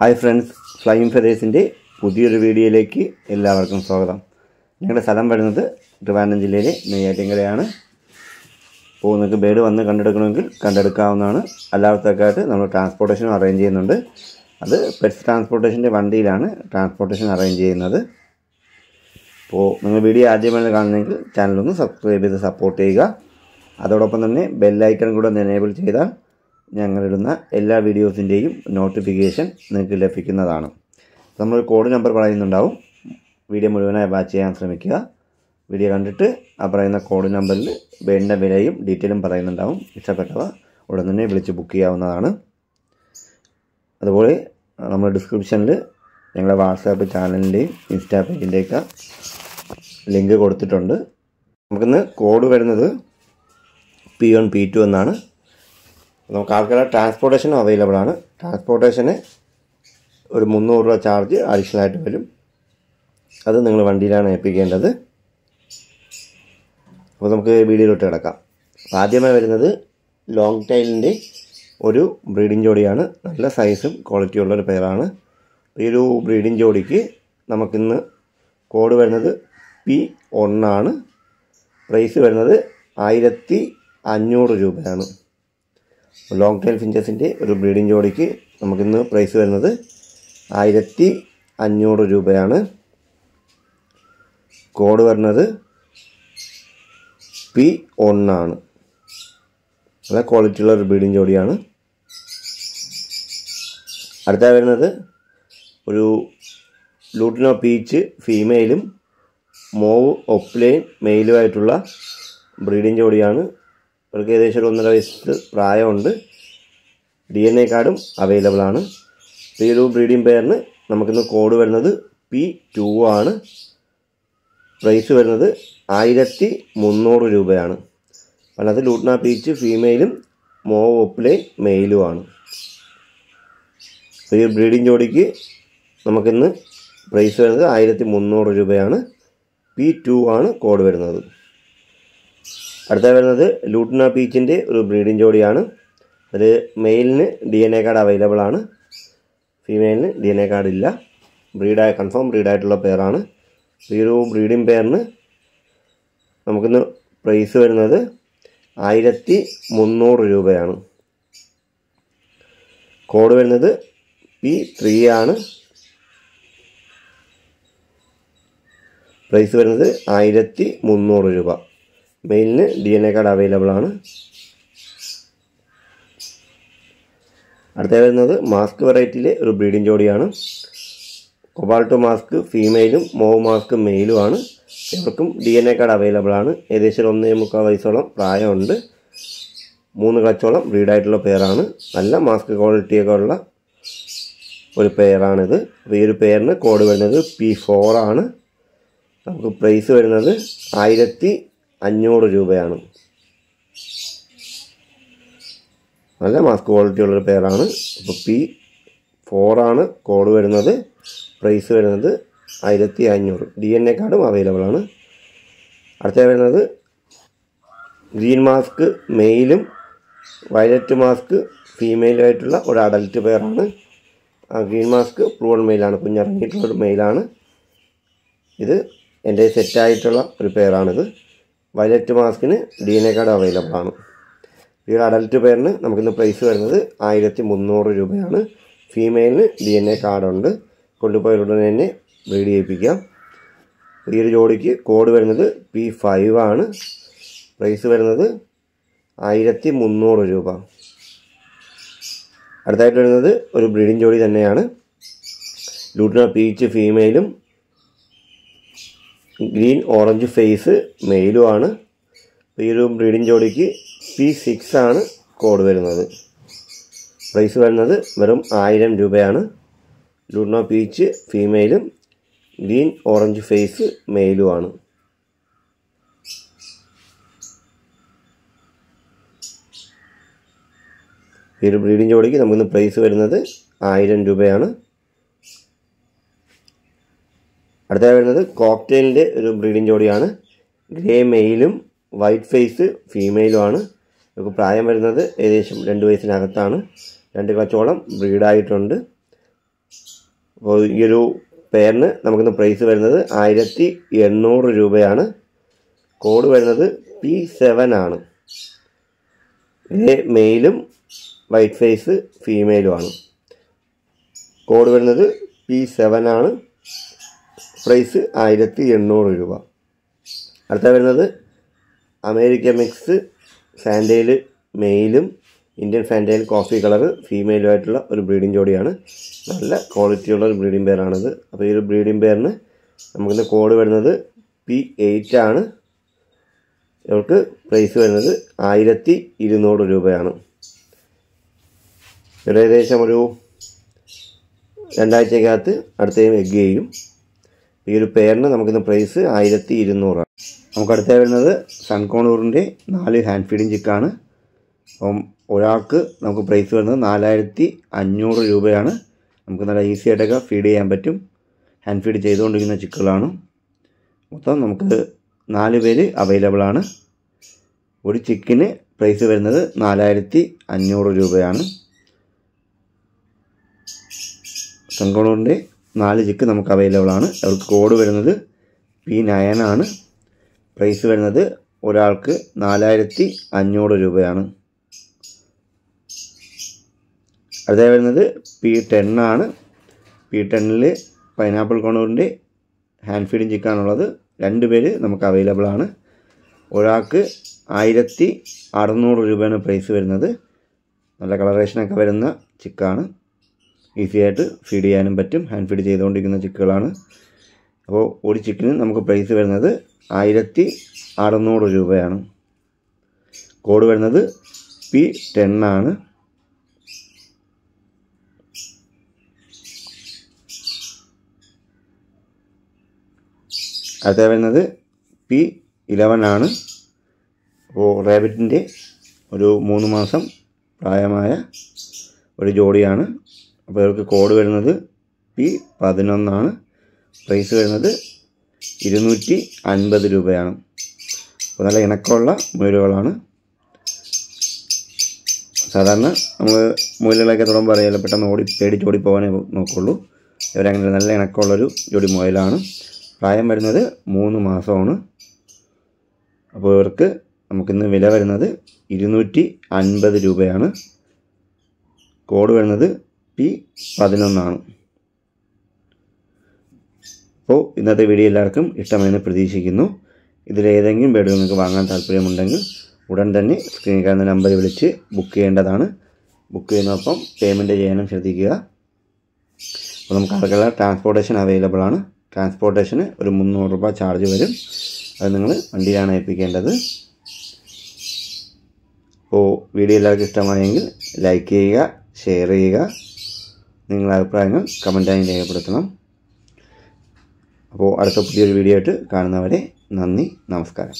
hi friends flame ഫെദേഴ്സിൻ്റെ പുതിയൊരു വീഡിയോയിലേക്ക് എല്ലാവർക്കും സ്വാഗതം ഞങ്ങളുടെ സ്ഥലം വരുന്നത് തിരുവനന്തപുരം ജില്ലയിലെ നെയ്യാറ്റിങ്കരയാണ് അപ്പോൾ നിങ്ങൾക്ക് ബേഡ് വന്ന് കണ്ടെടുക്കണമെങ്കിൽ കണ്ടെടുക്കാവുന്നതാണ് അല്ലാത്തക്കായിട്ട് നമ്മൾ ട്രാൻസ്പോർട്ടേഷനും അറേഞ്ച് ചെയ്യുന്നുണ്ട് അത് പെറ്റ്സ് ട്രാൻസ്പോർട്ടേഷൻ്റെ വണ്ടിയിലാണ് ട്രാൻസ്പോർട്ടേഷൻ അറേഞ്ച് ചെയ്യുന്നത് അപ്പോൾ നിങ്ങൾ വീഡിയോ ആദ്യമായി കാണുന്നെങ്കിൽ ചാനലൊന്ന് സബ്സ്ക്രൈബ് ചെയ്ത് സപ്പോർട്ട് ചെയ്യുക അതോടൊപ്പം തന്നെ ബെല്ലൈക്കൺ കൂടെ ഒന്ന് എനേബിൾ ചെയ്താൽ ഞങ്ങളിടുന്ന എല്ലാ വീഡിയോസിൻ്റെയും നോട്ടിഫിക്കേഷൻ നിങ്ങൾക്ക് ലഭിക്കുന്നതാണ് നമ്മൾ കോഡ് നമ്പർ പറയുന്നുണ്ടാവും വീഡിയോ മുഴുവനായി വാച്ച് ചെയ്യാൻ ശ്രമിക്കുക വീഡിയോ കണ്ടിട്ട് ആ പറയുന്ന കോഡ് നമ്പറിൽ വേണ്ട വിലയും ഡീറ്റെയിലും പറയുന്നുണ്ടാവും ഇഷ്ടപ്പെട്ടവ ഉടൻ തന്നെ വിളിച്ച് ബുക്ക് ചെയ്യാവുന്നതാണ് അതുപോലെ നമ്മൾ ഡിസ്ക്രിപ്ഷനിൽ ഞങ്ങളുടെ വാട്സാപ്പ് ചാനലിൻ്റെയും ഇൻസ്റ്റാ പേജിൻ്റെയൊക്കെ ലിങ്ക് കൊടുത്തിട്ടുണ്ട് നമുക്കിന്ന് കോഡ് വരുന്നത് പി വൺ പി ടു എന്നാണ് നമുക്ക് ആൾക്കാരുടെ ട്രാൻസ്പോർട്ടേഷനും അവൈലബിൾ ആണ് ട്രാൻസ്പോർട്ടേഷന് ഒരു മുന്നൂറ് രൂപ ചാർജ് അഡീഷണൽ ആയിട്ട് വരും അത് നിങ്ങൾ വണ്ടിയിലാണ് ഏൽപ്പിക്കേണ്ടത് അപ്പോൾ നമുക്ക് വീഡിയോയിലോട്ട് കിടക്കാം ആദ്യമായി വരുന്നത് ലോങ് ടൈലിൻ്റെ ഒരു ബ്രീഡിംഗ് ജോഡിയാണ് നല്ല സൈസും ക്വാളിറ്റിയുള്ള ഒരു പേരാണ് ഈ ഒരു ബ്രീഡിംഗ് ജോഡിക്ക് നമുക്കിന്ന് കോഡ് വരുന്നത് പി ഒന്നാണ് പ്രൈസ് വരുന്നത് ആയിരത്തി അഞ്ഞൂറ് രൂപയാണ് ലോങ് ടെയിൽ ഫിഞ്ചസിൻ്റെ ഒരു ബ്രീഡിംഗ് ജോഡിക്ക് നമുക്കിന്ന് പ്രൈസ് വരുന്നത് ആയിരത്തി അഞ്ഞൂറ് രൂപയാണ് കോഡ് വരുന്നത് പി ഒന്നാണ് നല്ല ക്വാളിറ്റിയുള്ള ഒരു ബ്രീഡിംഗ് ജോഡിയാണ് അടുത്ത വരുന്നത് ഒരു ലൂട്ടിനോ പീച്ച് ഫീമെയിലും മോവ് ഒപ്ലൈൻ മെയിലുമായിട്ടുള്ള ബ്രീഡിംഗ് ജോഡിയാണ് ഇവർക്ക് ഏകദേശം ഒരു ഒന്നര വയസ്സ് പ്രായമുണ്ട് ഡി എൻ എ കാർഡും അവൈലബിൾ ആണ് ഈ ഒരു ബ്രീഡിംഗ് പെയറിന് നമുക്കിന്ന് കോഡ് വരുന്നത് പി ടു ആണ് പ്രൈസ് വരുന്നത് ആയിരത്തി മുന്നൂറ് രൂപയാണ് അല്ലാതെ ലൂട്ട്ന പീച്ച് ഫീമെയിലും മോവോപ്പിലെ മെയിലുമാണ് ഈ ബ്രീഡിംഗ് ജോഡിക്ക് നമുക്കിന്ന് പ്രൈസ് വരുന്നത് ആയിരത്തി മുന്നൂറ് രൂപയാണ് പി ടു ആണ് കോഡ് വരുന്നത് അടുത്ത വരുന്നത് ലൂട്ടിന പീച്ചിൻ്റെ ഒരു ബ്രീഡിംഗ് ജോഡിയാണ് അതിൽ മെയിലിന് D N A card available ആണ് ഫീമെയിലിന് ഡി എൻ എ കാർഡ് ഇല്ല ബ്രീഡായ കൺഫേം ബ്രീഡായിട്ടുള്ള പേരാണ് ഈ ഒരു ബ്രീഡിംഗ് പെയറിന് നമുക്കിന്ന് പ്രൈസ് വരുന്നത് ആയിരത്തി മുന്നൂറ് രൂപയാണ് കോഡ് വരുന്നത് പി ത്രീ ആണ് പ്രൈസ് വരുന്നത് ആയിരത്തി മുന്നൂറ് രൂപ മെയിലിന് D N A card available ആണ് അടുത്ത വരുന്നത് മാസ്ക് വെറൈറ്റിയിലെ ഒരു ബ്രീഡിംഗ് ജോഡിയാണ് കൊബാൾട്ടോ മാസ്ക് ഫീമെയിലും മോവ് മാസ്ക് ആണ് ഇവർക്കും D N A card available ആണ് ഏകദേശം ഒന്നേ മുക്കാൽ വയസ്സോളം പ്രായമുണ്ട് മൂന്ന് കച്ചോളം ബ്രീഡായിട്ടുള്ള പെയറാണ് നല്ല മാസ്ക് ക്വാളിറ്റിയൊക്കെ ഉള്ള ഒരു പെയറാണിത് അപ്പോൾ ഈ ഒരു പെയറിന് കോഡ് വരുന്നത് പി ഫോറാണ് ആണ് നമുക്ക് പ്രൈസ് വരുന്നത് ആയിരത്തി അഞ്ഞൂറ് രൂപയാണ് നല്ല മാസ് ക്വാളിറ്റി ഉള്ളൊരു പേരാണ് അപ്പോൾ പി ഫോറാണ് കോഡ് വരുന്നത് പ്രൈസ് വരുന്നത് ആയിരത്തി അഞ്ഞൂറ് ഡി എൻ എ കാർഡും അവൈലബിൾ ആണ് അടുത്ത വരുന്നത് ഗ്രീൻ മാസ്ക് മെയിലും വയലറ്റ് മാസ്ക് ഫീമെയിലായിട്ടുള്ള ഒരു അഡൽറ്റ് ആ ഗ്രീൻ മാസ്ക് പ്രൂവൺ മെയിലാണ് കുഞ്ഞിറങ്ങിയിട്ടുള്ളൊരു മെയിലാണ് ഇത് എൻ്റെ സെറ്റായിട്ടുള്ള ഒരു പേരാണിത് വയലറ്റ് മാസ്കിന് കാർഡ് അവൈലബിൾ ആണ് ഇതിൽ അഡൽട്ട് പേരിന് നമുക്കിന്ന് പ്രൈസ് വരുന്നത് ആയിരത്തി മുന്നൂറ് രൂപയാണ് ഫീമെയിലിന് ഡി എൻ എ കാർഡുണ്ട് കൊണ്ടുപോയ ഉടനെ തന്നെ ബ്രീഡ് ചെയ്യിപ്പിക്കാം ഈ ഒരു ജോഡിക്ക് കോഡ് വരുന്നത് പി ഫൈവ് ആണ് പ്രൈസ് വരുന്നത് ആയിരത്തി മുന്നൂറ് രൂപ അടുത്തായിട്ട് വരുന്നത് ഒരു ബ്രീഡിംഗ് ജോഡി തന്നെയാണ് ലൂട്ടിന പീച്ച് ഫീമെയിലും ഗ്രീൻ ഓറഞ്ച് ഫേസ് മെയിലുമാണ് ഈ ഒരു ബ്രീഡിംഗ് ജോഡിക്ക് പി സിക്സ് ആണ് കോഡ് വരുന്നത് പ്രൈസ് വരുന്നത് വെറും ആയിരം രൂപയാണ് ലുണോ പീച്ച് ഫീമെയിലും ഗ്രീൻ ഓറഞ്ച് ഫേസ് മെയിലുമാണ് ഈ ഒരു ബ്രീഡിംഗ് ജോഡിക്ക് നമുക്കിന്ന് പ്രൈസ് വരുന്നത് ആയിരം രൂപയാണ് അടുത്തതായി വരുന്നത് കോക്ടെയിലിൻ്റെ ഒരു ബ്രീഡിംഗ് ജോഡിയാണ് ഗ്രേ മെയിലും വൈറ്റ് ഫേസ് ഫീമെയിലുമാണ് ഇപ്പോൾ പ്രായം വരുന്നത് ഏകദേശം രണ്ട് വയസ്സിനകത്താണ് രണ്ട് കച്ചോളം ബ്രീഡായിട്ടുണ്ട് അപ്പോൾ ഈ ഒരു പേരിന് നമുക്കിന്ന് പ്രൈസ് വരുന്നത് ആയിരത്തി എണ്ണൂറ് രൂപയാണ് കോഡ് വരുന്നത് പി സെവൻ ആണ് ഗ്രേ മെയിലും വൈറ്റ് ഫേസ് ഫീമെയിലുമാണ് കോഡ് വരുന്നത് പി സെവൻ ആണ് പ്രൈസ് ആയിരത്തി എണ്ണൂറ് രൂപ അടുത്ത വരുന്നത് അമേരിക്ക മിക്സ് സാൻഡേൽ മെയിലും ഇന്ത്യൻ സാൻഡേൽ കോഫി കളർ ഫീമെയിലുമായിട്ടുള്ള ഒരു ബ്രീഡിംഗ് ജോഡിയാണ് നല്ല ക്വാളിറ്റിയുള്ള ഒരു ബ്രീഡിംഗ് പെയറാണിത് അപ്പോൾ ഈ ഒരു ബ്രീഡിംഗ് പെയറിന് നമുക്കിൻ്റെ കോഡ് വരുന്നത് പി എയ്റ്റ് ആണ് ഇവർക്ക് പ്രൈസ് വരുന്നത് ആയിരത്തി ഇരുന്നൂറ് രൂപയാണ് ഇവിടെ ഏകദേശം ഒരു രണ്ടാഴ്ചക്കകത്ത് അടുത്തേയും എഗ് ചെയ്യും ഈ ഒരു പെയറിന് നമുക്കിന്ന് പ്രൈസ് ആയിരത്തി ഇരുന്നൂറാണ് നമുക്ക് അടുത്തേ വരുന്നത് സൺകോണൂറിൻ്റെ നാല് ഹാൻഡ് ഫീഡിങ് ചിക്കാണ് അപ്പം ഒരാൾക്ക് നമുക്ക് പ്രൈസ് വരുന്നത് നാലായിരത്തി അഞ്ഞൂറ് രൂപയാണ് നമുക്ക് നല്ല ഈസി ആയിട്ടൊക്കെ ഫീഡ് ചെയ്യാൻ പറ്റും ഹാൻഡ് ഫീഡ് ചെയ്തുകൊണ്ടിരിക്കുന്ന ചിക്കുകളാണ് മൊത്തം നമുക്ക് നാല് പേര് അവൈലബിളാണ് ഒരു ചിക്കിന് പ്രൈസ് വരുന്നത് നാലായിരത്തി അഞ്ഞൂറ് രൂപയാണ് സൺകോണൂറിൻ്റെ നാല് ചിക്ക് നമുക്ക് അവൈലബിൾ ആണ് അവർക്ക് കോഡ് വരുന്നത് പി ആണ് പ്രൈസ് വരുന്നത് ഒരാൾക്ക് നാലായിരത്തി അഞ്ഞൂറ് രൂപയാണ് അതേ വരുന്നത് പി ടെണ്ണാണ് പി ടെണ്ണിൽ പൈനാപ്പിൾ കോണൂറിൻ്റെ ഹാൻഡ് ഫീഡിങ് ചിക്കാണുള്ളത് രണ്ട് പേര് നമുക്ക് അവൈലബിൾ ആണ് ഒരാൾക്ക് ആയിരത്തി അറുന്നൂറ് രൂപയാണ് പ്രൈസ് വരുന്നത് നല്ല കളറേഷനൊക്കെ വരുന്ന ചിക്കാണ് ഈസിയായിട്ട് ഫീഡ് ചെയ്യാനും പറ്റും ഹാൻഡ് ഫീഡ് ചെയ്തുകൊണ്ടിരിക്കുന്ന ചിക്കുകളാണ് അപ്പോൾ ഒരു ചിക്കിന് നമുക്ക് പ്രൈസ് വരുന്നത് ആയിരത്തി അറുന്നൂറ് രൂപയാണ് കോഡ് വരുന്നത് പി ടെൻ ആണ് അടുത്ത വരുന്നത് പി ഇലവൻ ആണ് അപ്പോൾ റാബിറ്റിൻ്റെ ഒരു മൂന്ന് മാസം പ്രായമായ ഒരു ജോഡിയാണ് അപ്പോൾ ഇവർക്ക് കോഡ് വരുന്നത് പി പതിനൊന്നാണ് പ്രൈസ് വരുന്നത് ഇരുന്നൂറ്റി അൻപത് രൂപയാണ് അപ്പോൾ നല്ല ഇണക്കമുള്ള മുയലുകളാണ് സാധാരണ നമ്മൾ മുയലുകളൊക്കെ തുടങ്ങുമ്പോൾ അറിയാലോ പെട്ടെന്ന് ഓടി പേടിച്ചോടി പോകാനേ നോക്കുള്ളൂ ഇവരങ്ങനെ നല്ല ഇണക്കമുള്ളൊരു ജോഡി മുയലാണ് പ്രായം വരുന്നത് മൂന്ന് മാസമാണ് അപ്പോൾ ഇവർക്ക് നമുക്കിന്ന് വില വരുന്നത് ഇരുന്നൂറ്റി അൻപത് രൂപയാണ് കോഡ് വരുന്നത് പി പതിനൊന്നാണ് അപ്പോൾ ഇന്നത്തെ വീഡിയോ എല്ലാവർക്കും ഇഷ്ടമായെന്ന് പ്രതീക്ഷിക്കുന്നു ഇതിലേതെങ്കിലും ബെഡ് നിങ്ങൾക്ക് വാങ്ങാൻ താല്പര്യമുണ്ടെങ്കിൽ ഉടൻ തന്നെ സ്ക്രീനിൽ കാണുന്ന നമ്പറിൽ വിളിച്ച് ബുക്ക് ചെയ്യേണ്ടതാണ് ബുക്ക് ചെയ്യുന്നതോടൊപ്പം പേയ്മെൻറ്റ് ചെയ്യാനും ശ്രദ്ധിക്കുക അപ്പോൾ നമുക്ക് ആൾക്കെല്ലാം ട്രാൻസ്പോർട്ടേഷൻ അവൈലബിൾ ആണ് ട്രാൻസ്പോർട്ടേഷന് ഒരു മുന്നൂറ് രൂപ ചാർജ് വരും അത് നിങ്ങൾ വണ്ടിയിലാണ് ഏൽപ്പിക്കേണ്ടത് അപ്പോൾ വീഡിയോ എല്ലാവർക്കും ഇഷ്ടമായെങ്കിൽ ലൈക്ക് ചെയ്യുക ഷെയർ ചെയ്യുക നിങ്ങളുടെ അഭിപ്രായങ്ങൾ കമൻറ്റായി രേഖപ്പെടുത്തണം അപ്പോൾ അടുത്ത പുതിയൊരു വീഡിയോ ആയിട്ട് കാണുന്നവരെ നന്ദി നമസ്കാരം